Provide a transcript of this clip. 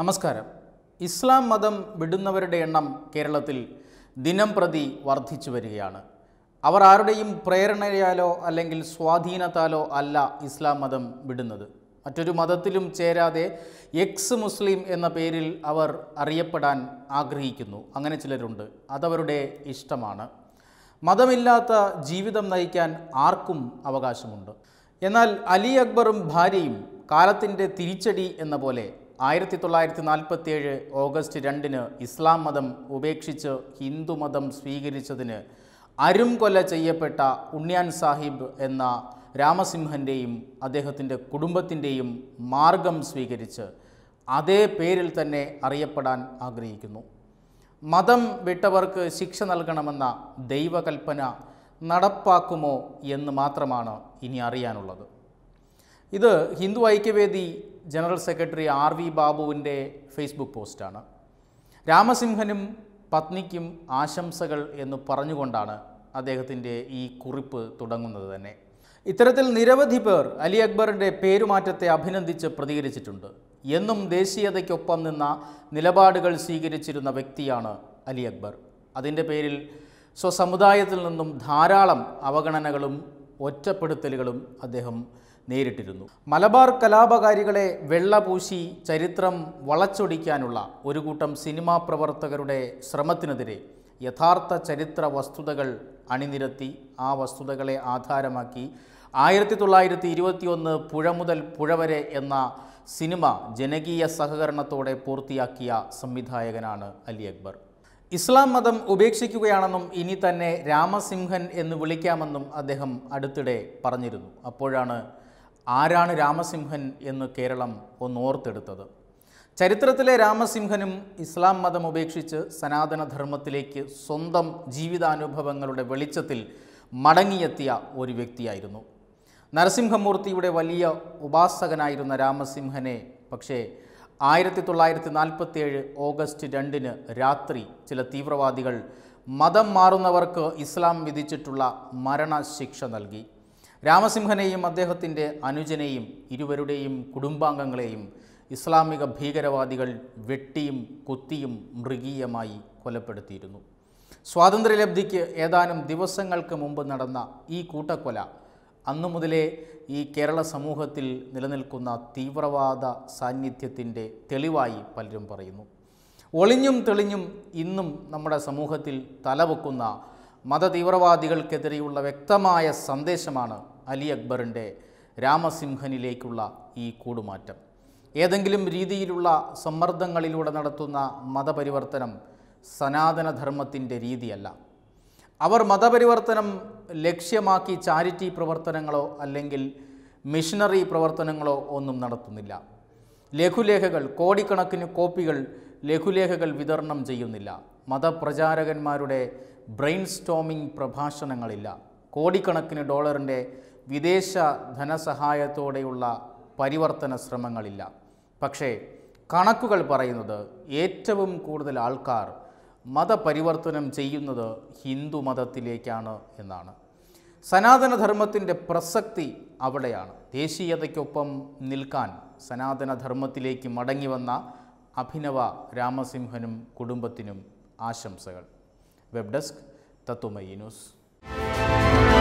നമസ്കാരം ഇസ്ലാം മതം വിടുന്നവരുടെ എണ്ണം കേരളത്തിൽ ദിനം പ്രതി വർദ്ധിച്ചു വരികയാണ് അവർ ആരുടെയും പ്രേരണയാലോ അല്ലെങ്കിൽ സ്വാധീനത്താലോ അല്ല ഇസ്ലാം മതം വിടുന്നത് മറ്റൊരു മതത്തിലും ചേരാതെ എക്സ് മുസ്ലിം എന്ന പേരിൽ അവർ അറിയപ്പെടാൻ ആഗ്രഹിക്കുന്നു അങ്ങനെ ചിലരുണ്ട് അതവരുടെ ഇഷ്ടമാണ് മതമില്ലാത്ത ജീവിതം നയിക്കാൻ ആർക്കും അവകാശമുണ്ട് എന്നാൽ അലി അക്ബറും ഭാര്യയും കാലത്തിൻ്റെ തിരിച്ചടി എന്ന പോലെ ആയിരത്തി തൊള്ളായിരത്തി നാൽപ്പത്തിയേഴ് ഓഗസ്റ്റ് രണ്ടിന് ഇസ്ലാം മതം ഉപേക്ഷിച്ച് ഹിന്ദുമതം സ്വീകരിച്ചതിന് അരുംകൊല ചെയ്യപ്പെട്ട ഉണ്ണിയാൻ സാഹിബ് എന്ന രാമസിംഹൻ്റെയും അദ്ദേഹത്തിൻ്റെ കുടുംബത്തിൻ്റെയും മാർഗം സ്വീകരിച്ച് അതേ പേരിൽ തന്നെ അറിയപ്പെടാൻ ആഗ്രഹിക്കുന്നു മതം വിട്ടവർക്ക് ശിക്ഷ നൽകണമെന്ന ദൈവകൽപ്പന നടപ്പാക്കുമോ എന്ന് മാത്രമാണ് ഇനി അറിയാനുള്ളത് ഇത് Hindu Aikyavedi general secretary R V ബാബുവിൻ്റെ ഫേസ്ബുക്ക് പോസ്റ്റാണ് രാമസിംഹനും പത്നിക്കും ആശംസകൾ എന്ന് പറഞ്ഞുകൊണ്ടാണ് അദ്ദേഹത്തിൻ്റെ ഈ കുറിപ്പ് തുടങ്ങുന്നത് തന്നെ ഇത്തരത്തിൽ നിരവധി പേർ അലി അക്ബറിൻ്റെ പേരുമാറ്റത്തെ അഭിനന്ദിച്ച് പ്രതികരിച്ചിട്ടുണ്ട് എന്നും ദേശീയതയ്ക്കൊപ്പം നിന്ന നിലപാടുകൾ സ്വീകരിച്ചിരുന്ന വ്യക്തിയാണ് അലി അക്ബർ അതിൻ്റെ പേരിൽ സ്വസമുദായത്തിൽ നിന്നും ധാരാളം അവഗണനകളും ഒറ്റപ്പെടുത്തലുകളും അദ്ദേഹം നേരിട്ടിരുന്നു മലബാർ കലാപകാരികളെ വെള്ളപൂശി ചരിത്രം വളച്ചൊടിക്കാനുള്ള ഒരു കൂട്ടം സിനിമാ പ്രവർത്തകരുടെ ശ്രമത്തിനെതിരെ യഥാർത്ഥ ചരിത്ര വസ്തുതകൾ അണിനിരത്തി ആ വസ്തുതകളെ ആധാരമാക്കി ആയിരത്തി തൊള്ളായിരത്തി ഒന്ന് പുഴ മുതൽ പുഴ വരെ എന്ന സിനിമ ജനകീയ സഹകരണത്തോടെ പൂർത്തിയാക്കിയ സംവിധായകനാണ് അലി അക്ബർ ഇസ്ലാം മതം ഉപേക്ഷിക്കുകയാണെന്നും ഇനി തന്നെ രാമസിംഹൻ എന്ന് വിളിക്കാമെന്നും അദ്ദേഹം അടുത്തിടെ പറഞ്ഞിരുന്നു അപ്പോഴാണ് ആരാണ് രാമസിംഹൻ എന്ന് കേരളം ഒന്നോർത്തെടുത്തത് ചരിത്രത്തിലെ രാമസിംഹനും ഇസ്ലാം മതം ഉപേക്ഷിച്ച് സനാതനധർമ്മത്തിലേക്ക് സ്വന്തം ജീവിതാനുഭവങ്ങളുടെ വെളിച്ചത്തിൽ മടങ്ങിയെത്തിയ ഒരു വ്യക്തിയായിരുന്നു നരസിംഹമൂർത്തിയുടെ വലിയ ഉപാസകനായിരുന്ന രാമസിംഹനെ പക്ഷേ ആയിരത്തി തൊള്ളായിരത്തി നാൽപ്പത്തിയേഴ് ഓഗസ്റ്റ് രണ്ടിന് രാത്രി ചില തീവ്രവാദികൾ മതം മാറുന്നവർക്ക് ഇസ്ലാം വിധിച്ചിട്ടുള്ള മരണശിക്ഷ നൽകി രാമസിംഹനെയും അദ്ദേഹത്തിൻ്റെ അനുജനെയും ഇരുവരുടെയും കുടുംബാംഗങ്ങളെയും ഇസ്ലാമിക ഭീകരവാദികൾ വെട്ടിയും കുത്തിയും മൃഗീയമായി കൊലപ്പെടുത്തിയിരുന്നു സ്വാതന്ത്ര്യലബ്ധിക്ക് ഏതാനും ദിവസങ്ങൾക്ക് മുമ്പ് നടന്ന ഈ കൂട്ടക്കൊല അന്നു മുതലേ ഈ കേരള സമൂഹത്തിൽ നിലനിൽക്കുന്ന തീവ്രവാദ സാന്നിധ്യത്തിൻ്റെ തെളിവായി പലരും പറയുന്നു ഒളിഞ്ഞും തെളിഞ്ഞും ഇന്നും നമ്മുടെ സമൂഹത്തിൽ തലവെക്കുന്ന മതതീവ്രവാദികൾക്കെതിരെയുള്ള വ്യക്തമായ സന്ദേശമാണ് അലി അക്ബറിൻ്റെ രാമസിംഹനിലേക്കുള്ള ഈ കൂടുമാറ്റം ഏതെങ്കിലും രീതിയിലുള്ള സമ്മർദ്ദങ്ങളിലൂടെ നടത്തുന്ന മതപരിവർത്തനം സനാതനധർമ്മത്തിൻ്റെ രീതിയല്ല അവർ മതപരിവർത്തനം ലക്ഷ്യമാക്കി ചാരിറ്റി പ്രവർത്തനങ്ങളോ അല്ലെങ്കിൽ മിഷനറി പ്രവർത്തനങ്ങളോ ഒന്നും നടത്തുന്നില്ല ലഘുലേഖകൾ കോടിക്കണക്കിന് കോപ്പികൾ ലഘുലേഖകൾ വിതരണം ചെയ്യുന്നില്ല മതപ്രചാരകന്മാരുടെ ബ്രെയിൻ സ്റ്റോമിംഗ് പ്രഭാഷണങ്ങളില്ല കോടിക്കണക്കിന് ഡോളറിൻ്റെ വിദേശ ധനസഹായത്തോടെയുള്ള പരിവർത്തന ശ്രമങ്ങളില്ല പക്ഷേ കണക്കുകൾ പറയുന്നത് ഏറ്റവും കൂടുതൽ ആൾക്കാർ മതപരിവർത്തനം ചെയ്യുന്നത് ഹിന്ദു മതത്തിലേക്കാണ് എന്നാണ് സനാതനധർമ്മത്തിൻ്റെ പ്രസക്തി അവിടെയാണ് ദേശീയതയ്ക്കൊപ്പം നിൽക്കാൻ സനാതനധർമ്മത്തിലേക്ക് മടങ്ങി വന്ന അഭിനവ രാമസിംഹനും കുടുംബത്തിനും ആശംസകൾ വെബ് ഡെസ്ക് തത്തുമയി ന്യൂസ്